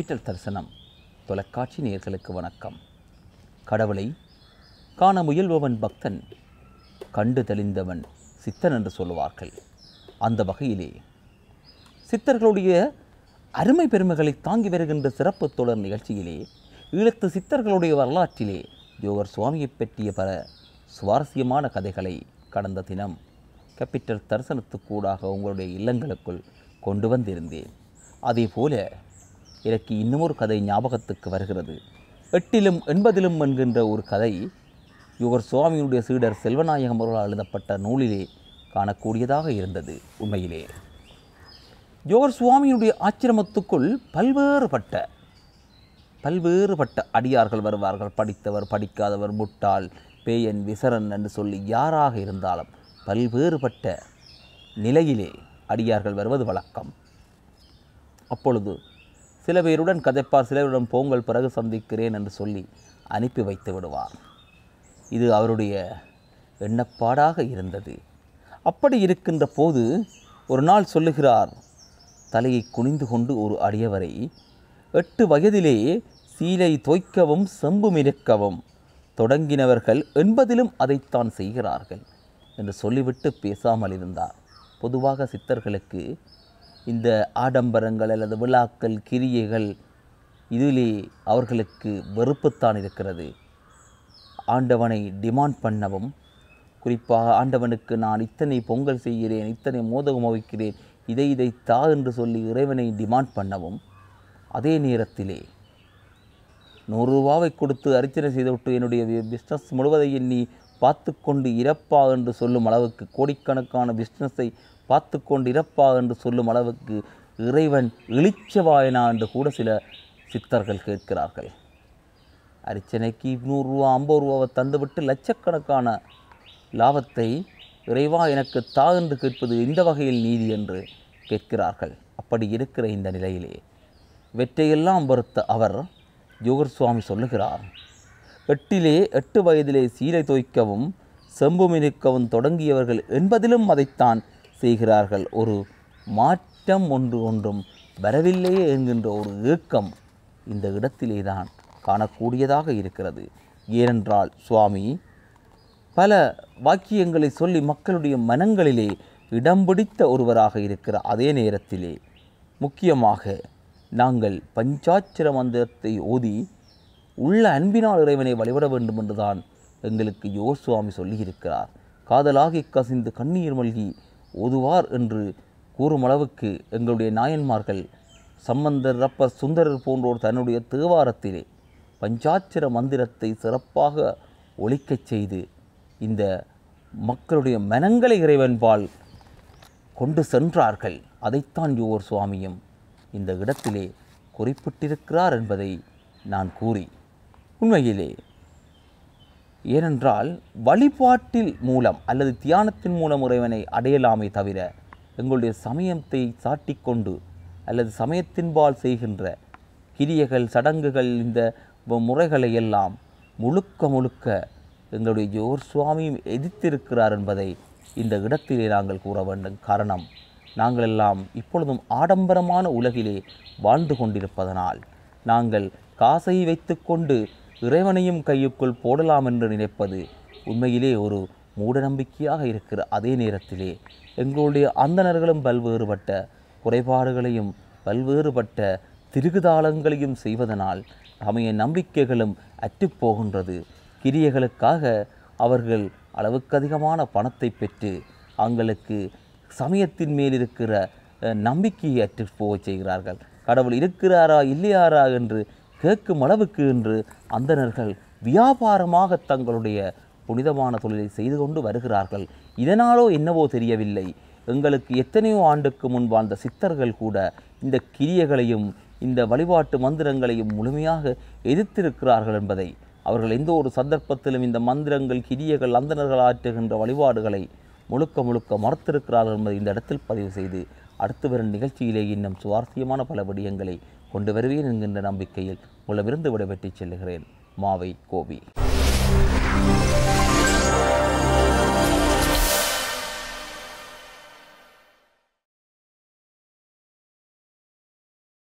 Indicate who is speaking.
Speaker 1: capital தரிசனம் தொலைக்காட்சி நேர்களுக்கு வணக்கம் கடவுளை காண முயல்பவன் பக்தன் கண்டு தெளிந்தவன் சித்தன் என்று சொல்லுவார்கள் அந்த வகையிலே சித்தர்களுடைய அருமை பெருமைகளை தாங்கி வருகின்ற சிறப்பு தொடர் நிகழ்ச்சியிலே ஈழத்து சித்தர்களுடைய வரலாற்றிலே ஜோகர் சுவாமியை பற்றிய பல சுவாரஸ்யமான கதைகளை கடந்த தினம் கேபிட்டல் தரிசனத்துக்கூடாக உங்களுடைய இல்லங்களுக்குள் கொண்டு வந்திருந்தேன் அதே போல எனக்கு ஒரு கதை ஞாபகத்துக்கு வருகிறது எட்டிலும் எண்பதிலும் என்கின்ற ஒரு கதை இவர் சுவாமியினுடைய சீடர் செல்வநாயகம் அவர்களால் எழுதப்பட்ட நூலிலே காணக்கூடியதாக இருந்தது உண்மையிலே யுவர் சுவாமியினுடைய ஆச்சிரமத்துக்குள் பல்வேறுபட்ட பல்வேறுபட்ட அடியார்கள் வருவார்கள் படித்தவர் படிக்காதவர் முட்டாள் பேயன் விசரன் என்று சொல்லி யாராக இருந்தாலும் பல்வேறுபட்ட நிலையிலே அடியார்கள் வருவது வழக்கம் அப்பொழுது சில பேருடன் கதைப்பார் சிலருடன் போங்கள் பிறகு சந்திக்கிறேன் என்று சொல்லி அனுப்பி வைத்து விடுவார் இது அவருடைய எண்ணப்பாடாக இருந்தது அப்படி இருக்கின்ற போது ஒரு நாள் சொல்லுகிறார் தலையை குனிந்து கொண்டு ஒரு அடியவரை எட்டு வயதிலே சீலை தோய்க்கவும் செம்பு மிருக்கவும் தொடங்கினவர்கள் என்பதிலும் அதைத்தான் செய்கிறார்கள் என்று சொல்லிவிட்டு பேசாமல் இருந்தார் பொதுவாக சித்தர்களுக்கு இந்த ஆடம்பரங்கள் அல்லது விழாக்கள் கிரியைகள் இதிலே அவர்களுக்கு வெறுப்புத்தான் இருக்கிறது ஆண்டவனை டிமாண்ட் பண்ணவும் குறிப்பாக ஆண்டவனுக்கு நான் இத்தனை பொங்கல் செய்கிறேன் இத்தனை மோதகம் வைக்கிறேன் இதை இதை தா என்று சொல்லி இறைவனை டிமாண்ட் பண்ணவும் அதே நேரத்திலே நூறு ரூபாவை கொடுத்து அர்ச்சனை செய்துவிட்டு என்னுடைய பிஸ்னஸ் முழுவதையும் நீ பார்த்து கொண்டு இறப்பா என்று சொல்லும் அளவுக்கு கோடிக்கணக்கான பிஸ்னஸை பார்த்து கொண்டிருப்பா என்று சொல்லும் அளவுக்கு இறைவன் இளிச்சவாயனா என்று கூட சில சித்தர்கள் கேட்கிறார்கள் அரிச்சனைக்கு நூறுரூவா ஐம்பது ரூபாவை தந்துவிட்டு லட்சக்கணக்கான லாபத்தை இறைவா எனக்கு தா என்று கேட்பது இந்த வகையில் நீதி என்று கேட்கிறார்கள் அப்படி இருக்கிற இந்த நிலையிலே வெற்றையெல்லாம் பொறுத்த அவர் ஜோகர் சுவாமி சொல்லுகிறார் எட்டிலே எட்டு வயதிலே சீலை தோய்க்கவும் செம்பு மினுக்கவும் தொடங்கியவர்கள் என்பதிலும் அதைத்தான் செய்கிறார்கள் ஒரு மாற்றம் ஒன்று ஒன்றும் வரவில்லையே என்கின்ற ஒரு ஏக்கம் இந்த இடத்திலே தான் காணக்கூடியதாக இருக்கிறது ஏனென்றால் சுவாமி பல வாக்கியங்களை சொல்லி மக்களுடைய மனங்களிலே இடம் பிடித்த ஒருவராக இருக்கிற அதே நேரத்திலே முக்கியமாக நாங்கள் பஞ்சாட்சிர மந்திரத்தை ஓதி உள்ள அன்பினால் இறைவனை வழிபட வேண்டும் என்றுதான் எங்களுக்கு யோர் சுவாமி சொல்லியிருக்கிறார் காதலாகி கசிந்து கண்ணீர் மல்கி ஓதுவார் என்று கூறும் அளவுக்கு எங்களுடைய நாயன்மார்கள் சம்பந்தர் ரப்பர் சுந்தரர் போன்றோர் தன்னுடைய தேவாரத்திலே பஞ்சாட்சர மந்திரத்தை சிறப்பாக ஒழிக்கச் செய்து இந்த மக்களுடைய மனங்களை இறைவன்பால் கொண்டு சென்றார்கள் அதைத்தான் யோர் சுவாமியும் இந்த இடத்திலே குறிப்பிட்டிருக்கிறார் என்பதை நான் கூறி உண்மையிலே ஏனென்றால் வழிபாட்டில் மூலம் அல்லது தியானத்தின் மூலம் இறைவனை அடையலாமே தவிர எங்களுடைய சமயத்தை சாட்டிக்கொண்டு அல்லது சமயத்தின்பால் செய்கின்ற கிரியைகள் சடங்குகள் இந்த முறைகளை எல்லாம் முழுக்க முழுக்க எங்களுடைய ஜோர் சுவாமியும் எதிர்த்திருக்கிறார் என்பதை இந்த இடத்திலே நாங்கள் கூற வேண்டும் காரணம் நாங்கள் எல்லாம் இப்பொழுதும் ஆடம்பரமான உலகிலே வாழ்ந்து கொண்டிருப்பதனால் நாங்கள் காசை வைத்துக்கொண்டு இறைவனையும் கையுக்குள் போடலாம் என்று நினைப்பது உண்மையிலே ஒரு மூடநம்பிக்கையாக இருக்கிற அதே நேரத்திலே எங்களுடைய அந்தணர்களும் பல்வேறுபட்ட குறைபாடுகளையும் பல்வேறுபட்ட திருகுதாளங்களையும் செய்வதனால் அமைய நம்பிக்கைகளும் அற்றுப்போகின்றது கிரியைகளுக்காக அவர்கள் அளவுக்கதிகமான பணத்தை பெற்று அவங்களுக்கு சமயத்தின் மேல் இருக்கிற நம்பிக்கையை அற்று போகச் செய்கிறார்கள் கடவுள் இருக்கிறாரா இல்லையாரா என்று கேட்கும் அளவுக்கு இன்று அந்தணர்கள் வியாபாரமாக தங்களுடைய புனிதமான தொழிலை செய்து கொண்டு வருகிறார்கள் இதனாலோ என்னவோ தெரியவில்லை எங்களுக்கு எத்தனையோ ஆண்டுக்கு முன்பு அந்த சித்தர்கள் கூட இந்த கிரியைகளையும் இந்த வழிபாட்டு மந்திரங்களையும் முழுமையாக எதிர்த்திருக்கிறார்கள் என்பதை அவர்கள் எந்த ஒரு சந்தர்ப்பத்திலும் இந்த மந்திரங்கள் கிரியைகள் அந்தனர்கள் ஆற்றுகின்ற வழிபாடுகளை முழுக்க முழுக்க மறுத்திருக்கிறார்கள் என்பதை இந்த இடத்தில் பதிவு செய்து அடுத்து வரும் நிகழ்ச்சியிலே இன்னும் சுவாரஸ்யமான பல விடயங்களை கொண்டு வருவேன் என்கின்ற நம்பிக்கையில் உங்களிடமிருந்து விடைபெற்றுச் செல்கிறேன் மாவை கோபி